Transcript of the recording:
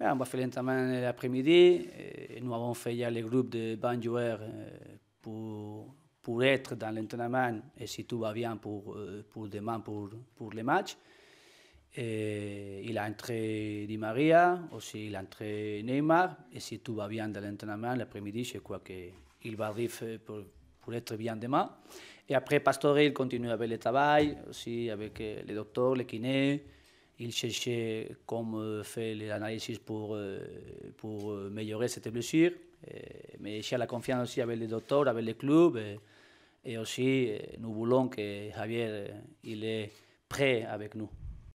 on va faire l'entraînement l'après-midi. Nous avons fait hier le groupe de 20 joueurs euh, pour, pour être dans l'entraînement et si tout va bien pour, euh, pour demain, pour, pour les matchs. il a entré Di Maria, aussi il a entré Neymar. Et si tout va bien dans l'entraînement, l'après-midi, je crois qu'il va arriver pour, pour, être bien demain. Et après, Pastore, il continue avec le travail, aussi avec euh, les docteurs, les kinés il cherchait comme euh, fait analyses pour, euh, pour euh, améliorer cette blessure. mais j'ai la confiance aussi avec les docteurs, avec les clubs. Et, et aussi, nous voulons que Javier il est prêt avec nous.